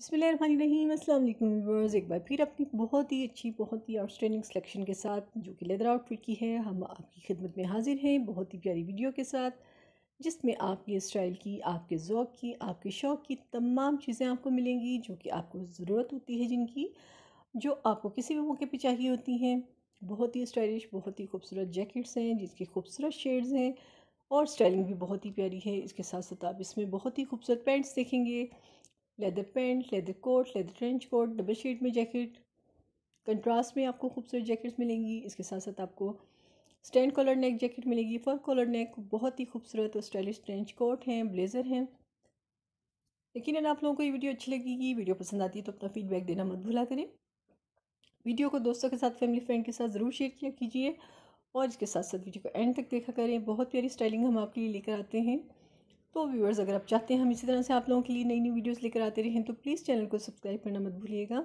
बसमीम अल्लाम व्यूवर्स एक बार फिर अपनी बहुत ही अच्छी बहुत ही आउटस्टैंडिंग सिलेक्शन के साथ जो कि लेदर आउटफिट की है हम आपकी खिदमत में हाजिर हैं बहुत ही प्यारी वीडियो के साथ जिसमें आपके स्टाइल की आपके ओक़ की आपके शौक़ की तमाम चीज़ें आपको मिलेंगी जो कि आपको ज़रूरत होती है जिनकी जो आपको किसी भी मौके पर चाहिए होती हैं बहुत ही स्टाइलिश बहुत ही खूबसूरत जैकेट्स हैं जिसके खूबसूरत शेड्स हैं और स्टाइलिंग भी बहुत ही प्यारी है इसके साथ साथ आप इसमें बहुत ही खूबसूरत पैंट्स देखेंगे leather pant leather coat leather trench coat double शीट में जैकेट कंट्रास्ट में आपको खूबसूरत जैकेट्स मिलेंगी इसके साथ साथ आपको स्टैंड कॉलर नेक जैकेट मिलेगी फर कॉलर नेक बहुत ही खूबसूरत और स्टाइलिश ट्रेंच कोट हैं ब्लेज़र हैं लेकिन आप लोगों को ये वीडियो अच्छी लगेगी वीडियो पसंद आती है तो अपना फीडबैक देना मत भूला करें वीडियो को दोस्तों के साथ फैमिली फ्रेंड के साथ ज़रूर शेयर किया कीजिए और इसके साथ साथ वीडियो को एंड तक देखा करें बहुत प्यारी स्टाइलिंग हम आपके लिए लेकर आते हैं तो व्यूअर्स अगर आप चाहते हैं हम इसी तरह से आप लोगों के लिए नई नई वीडियोस लेकर आते रहें तो प्लीज़ चैनल को सब्सक्राइब करना मत भूलिएगा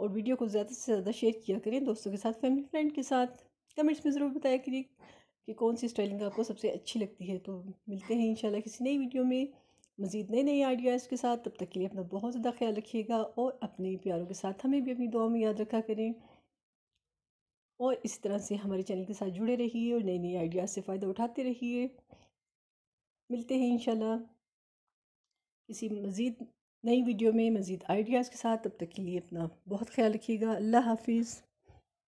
और वीडियो को ज़्यादा से ज़्यादा शेयर किया करें दोस्तों के साथ फैमिली फ्रेंड के साथ कमेंट्स में ज़रूर बताया करिए कि कौन सी स्टाइलिंग आपको सबसे अच्छी लगती है तो मिलते हैं इंशाल्लाह किसी नई वीडियो में मज़ीद नए नए आइडियाज़ के साथ तब तक के लिए अपना बहुत ज़्यादा ख्याल रखिएगा और अपने प्यारों के साथ हमें भी अपनी दुआ में याद रखा करें और इस तरह से हमारे चैनल के साथ जुड़े रहिए और नए नए आइडियाज़ से फ़ायदा उठाते रहिए मिलते हैं इंशाल्लाह किसी मज़ीद नई वीडियो में मज़ीद आइडियाज़ के साथ तब तक के लिए अपना बहुत ख्याल रखिएगा अल्लाह हाफिज़